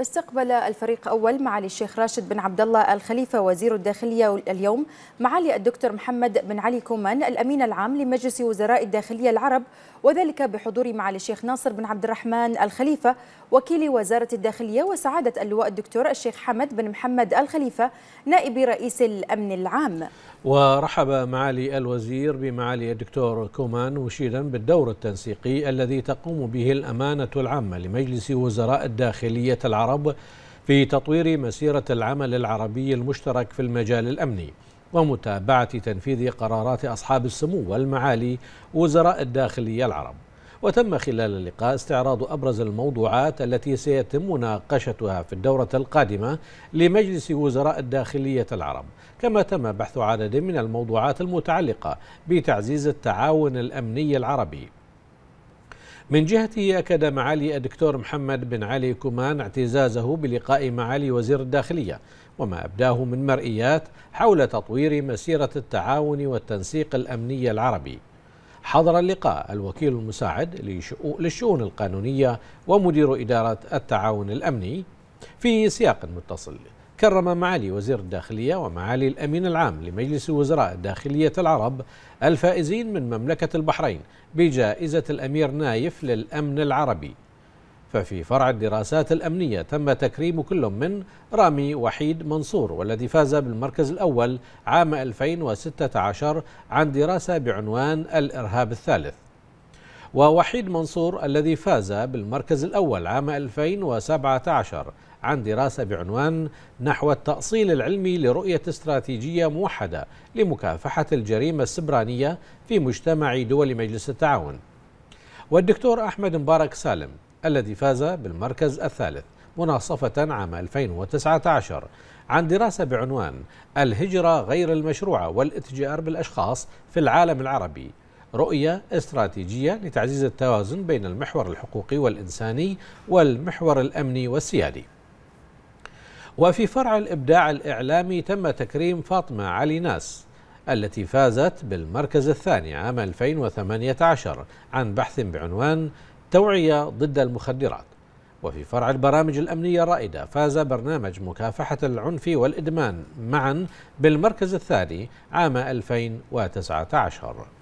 استقبل الفريق أول معالي الشيخ راشد بن عبد الله الخليفة وزير الداخلية اليوم معالي الدكتور محمد بن علي كومان الأمين العام لمجلس وزراء الداخلية العرب وذلك بحضور معالي الشيخ ناصر بن عبد الرحمن الخليفة وكيل وزارة الداخلية وسعادة اللواء الدكتور الشيخ حمد بن محمد الخليفة نائب رئيس الأمن العام ورحب معالي الوزير بمعالي الدكتور كومان مشيدا بالدور التنسيقي الذي تقوم به الأمانة العامة لمجلس وزراء الداخلية العرب العرب في تطوير مسيرة العمل العربي المشترك في المجال الأمني ومتابعة تنفيذ قرارات أصحاب السمو والمعالي وزراء الداخلية العرب وتم خلال اللقاء استعراض أبرز الموضوعات التي سيتم مناقشتها في الدورة القادمة لمجلس وزراء الداخلية العرب كما تم بحث عدد من الموضوعات المتعلقة بتعزيز التعاون الأمني العربي من جهته أكد معالي الدكتور محمد بن علي كومان اعتزازه بلقاء معالي وزير الداخلية وما أبداه من مرئيات حول تطوير مسيرة التعاون والتنسيق الأمني العربي حضر اللقاء الوكيل المساعد للشؤون القانونية ومدير إدارة التعاون الأمني في سياق متصل كرم معالي وزير الداخلية ومعالي الأمين العام لمجلس وزراء داخلية العرب الفائزين من مملكة البحرين بجائزة الأمير نايف للأمن العربي ففي فرع الدراسات الأمنية تم تكريم كل من رامي وحيد منصور والذي فاز بالمركز الأول عام 2016 عن دراسة بعنوان الإرهاب الثالث ووحيد منصور الذي فاز بالمركز الأول عام 2017 عن دراسة بعنوان نحو التأصيل العلمي لرؤية استراتيجية موحدة لمكافحة الجريمة السبرانية في مجتمع دول مجلس التعاون والدكتور أحمد مبارك سالم الذي فاز بالمركز الثالث مناصفة عام 2019 عن دراسة بعنوان الهجرة غير المشروعة والاتجار بالأشخاص في العالم العربي رؤية استراتيجية لتعزيز التوازن بين المحور الحقوقي والإنساني والمحور الأمني والسيادي وفي فرع الإبداع الإعلامي تم تكريم فاطمة علي ناس التي فازت بالمركز الثاني عام 2018 عن بحث بعنوان توعية ضد المخدرات وفي فرع البرامج الأمنية الرائدة فاز برنامج مكافحة العنف والإدمان معا بالمركز الثاني عام 2019